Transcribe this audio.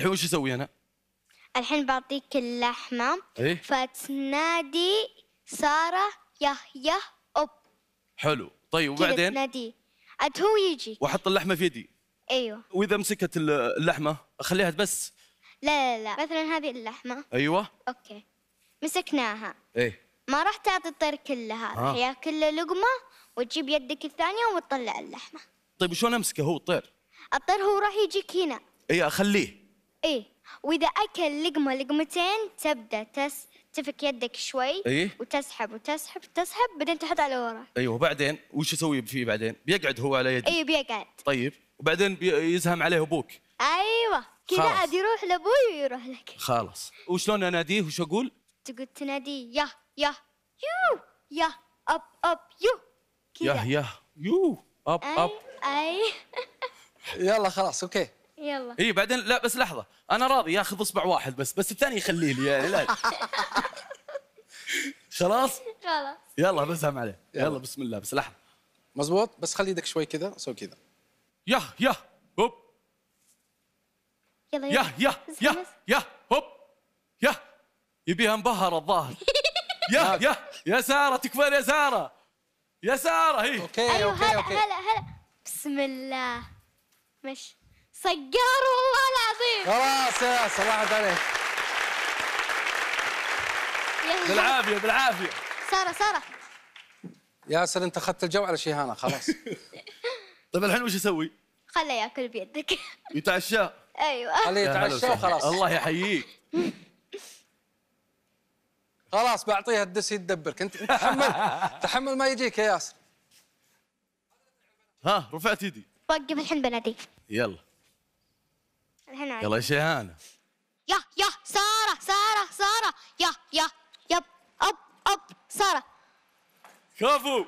الحين وش اسوي انا؟ الحين بعطيك اللحمه ايه فتنادي ساره يه يه اوب حلو طيب وبعدين؟ تنادي عاد هو يجي واحط اللحمه في يدي ايوه واذا مسكت اللحمه اخليها بس لا لا لا مثلا هذه اللحمه ايوه اوكي مسكناها ايه ما راح تعطي الطير كلها آه. راح ياكل لقمه وتجيب يدك الثانيه وتطلع اللحمه طيب وشلون امسكه هو الطير؟ الطير هو راح يجيك هنا اي اخليه ايه واذا اكل لقمه لقمتين تبدا تس تفك يدك شوي ايه وتسحب وتسحب تسحب بعدين تحط على ورا ايوه وبعدين وش اسوي فيه بعدين؟ بيقعد هو على يدي ايه بيقعد طيب وبعدين يزهم عليه ابوك ايوه كذا عاد يروح لابوي ويروح لك خلاص وشلون اناديه وش اقول؟ تقول تناديه يا يا يو يا اب اب يو كذا يا يا يو اب اب اي يلا خلاص اوكي يلا اي بعدين لا بس لحظه انا راضي ياخذ اصبع واحد بس بس الثاني يخليه لي يعني لا خلاص خلاص يلا بسهم عليه يلا, يلا بسم الله بس لحظه مزبوط بس خلي يدك شوي كذا سوي كذا يا يا هوب يلا يلا يا يا يا هوب يا يبيها مبهره الظاهر يا يا يا ساره تكفين يا ساره يا ساره هي إيه. اوكي اوكي أيوه، هلا اوكي هلا هلا بسم الله مش سجار والله العظيم خلاص يا صباحت عليك بالعافيه بالعافيه ساره ساره ياسر انت اخذت الجو على شيهانه خلاص طيب الحين وش اسوي؟ خله ياكل بيدك يتعشى ايوه خليه يتعشى وخلاص الله يحييك خلاص بعطيها الدس يتدبرك انت تحمل تحمل ما يجيك يا ياسر ها رفعت يدي وقف الحين بناديك يلا شهانة يلا شهانة يا يا سارة سارة سارة يا يا يب أب أب سارة كفو